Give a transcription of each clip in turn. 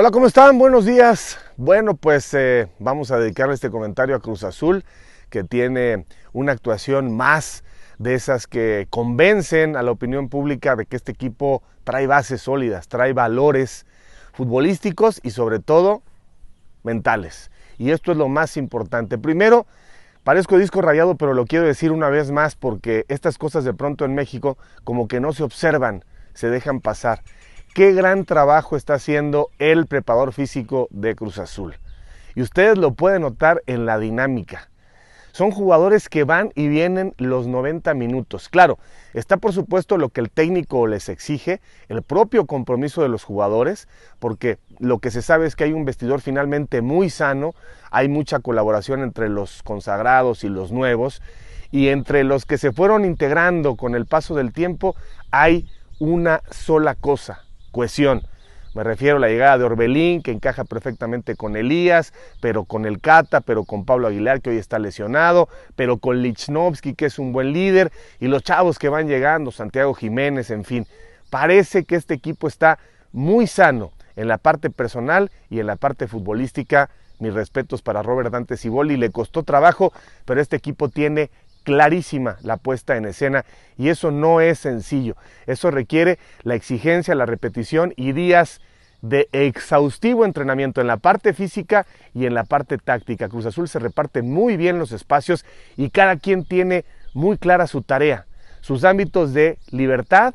Hola, ¿cómo están? Buenos días. Bueno, pues eh, vamos a dedicarle este comentario a Cruz Azul, que tiene una actuación más de esas que convencen a la opinión pública de que este equipo trae bases sólidas, trae valores futbolísticos y sobre todo mentales. Y esto es lo más importante. Primero, parezco disco rayado, pero lo quiero decir una vez más porque estas cosas de pronto en México como que no se observan, se dejan pasar qué gran trabajo está haciendo el preparador físico de Cruz Azul. Y ustedes lo pueden notar en la dinámica. Son jugadores que van y vienen los 90 minutos. Claro, está por supuesto lo que el técnico les exige, el propio compromiso de los jugadores, porque lo que se sabe es que hay un vestidor finalmente muy sano, hay mucha colaboración entre los consagrados y los nuevos, y entre los que se fueron integrando con el paso del tiempo hay una sola cosa, me refiero a la llegada de Orbelín, que encaja perfectamente con Elías, pero con el Cata, pero con Pablo Aguilar, que hoy está lesionado, pero con Lichnowsky, que es un buen líder, y los chavos que van llegando, Santiago Jiménez, en fin. Parece que este equipo está muy sano en la parte personal y en la parte futbolística. Mis respetos para Robert Dante Ciboli, le costó trabajo, pero este equipo tiene clarísima la puesta en escena y eso no es sencillo. Eso requiere la exigencia, la repetición y días de exhaustivo entrenamiento en la parte física y en la parte táctica. Cruz Azul se reparte muy bien los espacios y cada quien tiene muy clara su tarea, sus ámbitos de libertad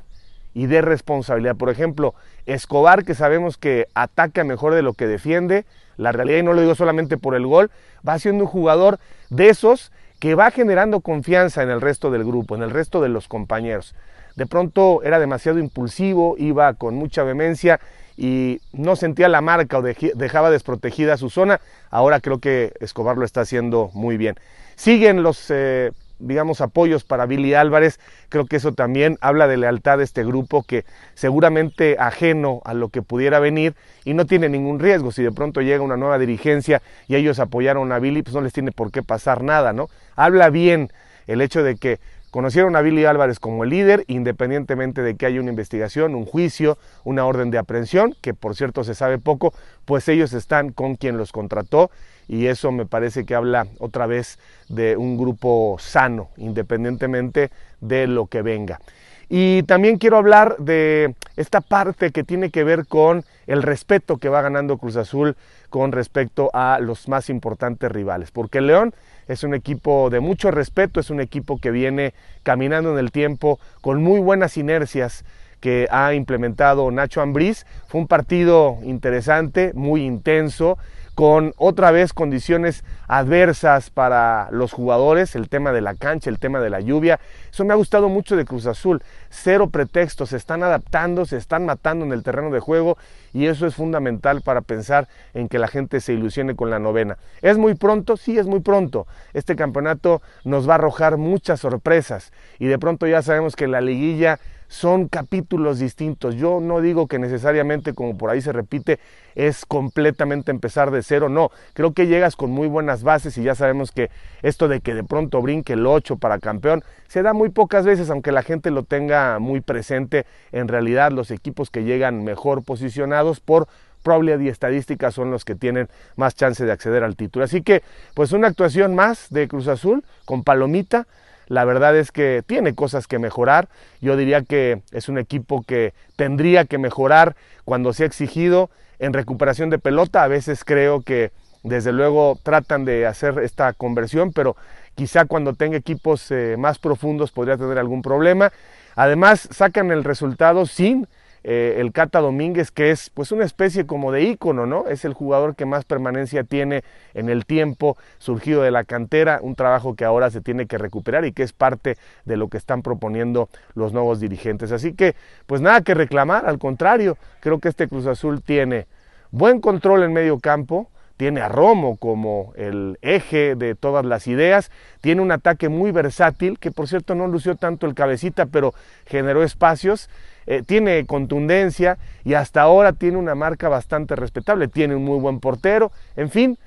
y de responsabilidad. Por ejemplo, Escobar, que sabemos que ataca mejor de lo que defiende, la realidad, y no lo digo solamente por el gol, va siendo un jugador de esos que va generando confianza en el resto del grupo, en el resto de los compañeros. De pronto era demasiado impulsivo, iba con mucha vehemencia y no sentía la marca o dejaba desprotegida su zona. Ahora creo que Escobar lo está haciendo muy bien. Siguen los eh, digamos, apoyos para Billy Álvarez. Creo que eso también habla de lealtad de este grupo que seguramente ajeno a lo que pudiera venir y no tiene ningún riesgo. Si de pronto llega una nueva dirigencia y ellos apoyaron a Billy, pues no les tiene por qué pasar nada, ¿no? Habla bien el hecho de que Conocieron a Billy Álvarez como el líder, independientemente de que haya una investigación, un juicio, una orden de aprehensión, que por cierto se sabe poco, pues ellos están con quien los contrató y eso me parece que habla otra vez de un grupo sano, independientemente de lo que venga. Y también quiero hablar de esta parte que tiene que ver con el respeto que va ganando Cruz Azul con respecto a los más importantes rivales. Porque León es un equipo de mucho respeto, es un equipo que viene caminando en el tiempo con muy buenas inercias que ha implementado Nacho Ambriz. Fue un partido interesante, muy intenso con otra vez condiciones adversas para los jugadores, el tema de la cancha, el tema de la lluvia. Eso me ha gustado mucho de Cruz Azul. Cero pretextos, se están adaptando, se están matando en el terreno de juego y eso es fundamental para pensar en que la gente se ilusione con la novena. ¿Es muy pronto? Sí, es muy pronto. Este campeonato nos va a arrojar muchas sorpresas y de pronto ya sabemos que la liguilla son capítulos distintos. Yo no digo que necesariamente, como por ahí se repite, es completamente empezar de cero, no. Creo que llegas con muy buenas bases y ya sabemos que esto de que de pronto brinque el 8 para campeón se da muy pocas veces, aunque la gente lo tenga muy presente. En realidad, los equipos que llegan mejor posicionados por probabilidad y estadística son los que tienen más chance de acceder al título. Así que, pues una actuación más de Cruz Azul con Palomita. La verdad es que tiene cosas que mejorar. Yo diría que es un equipo que tendría que mejorar cuando se ha exigido en recuperación de pelota. A veces creo que desde luego tratan de hacer esta conversión, pero quizá cuando tenga equipos eh, más profundos podría tener algún problema. Además, sacan el resultado sin eh, el Cata Domínguez, que es pues una especie como de ícono, ¿no? Es el jugador que más permanencia tiene en el tiempo, surgido de la cantera, un trabajo que ahora se tiene que recuperar y que es parte de lo que están proponiendo los nuevos dirigentes. Así que, pues nada que reclamar, al contrario, creo que este Cruz Azul tiene buen control en medio campo, tiene a Romo como el eje de todas las ideas, tiene un ataque muy versátil, que por cierto no lució tanto el cabecita, pero generó espacios, eh, tiene contundencia y hasta ahora tiene una marca bastante respetable, tiene un muy buen portero, en fin,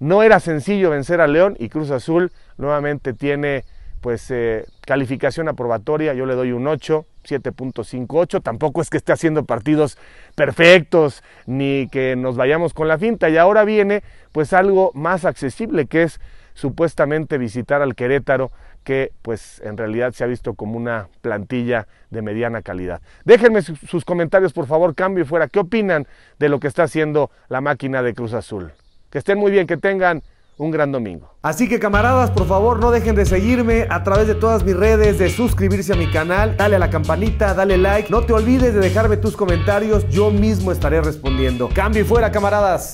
no era sencillo vencer a León y Cruz Azul nuevamente tiene pues eh, calificación aprobatoria, yo le doy un 8, 7.58. Tampoco es que esté haciendo partidos perfectos ni que nos vayamos con la finta. Y ahora viene pues algo más accesible que es supuestamente visitar al Querétaro que pues en realidad se ha visto como una plantilla de mediana calidad. Déjenme sus comentarios por favor, cambio y fuera. ¿Qué opinan de lo que está haciendo la máquina de Cruz Azul? Que estén muy bien, que tengan un gran domingo. Así que camaradas, por favor, no dejen de seguirme a través de todas mis redes, de suscribirse a mi canal, dale a la campanita, dale like, no te olvides de dejarme tus comentarios, yo mismo estaré respondiendo. Cambio y fuera, camaradas.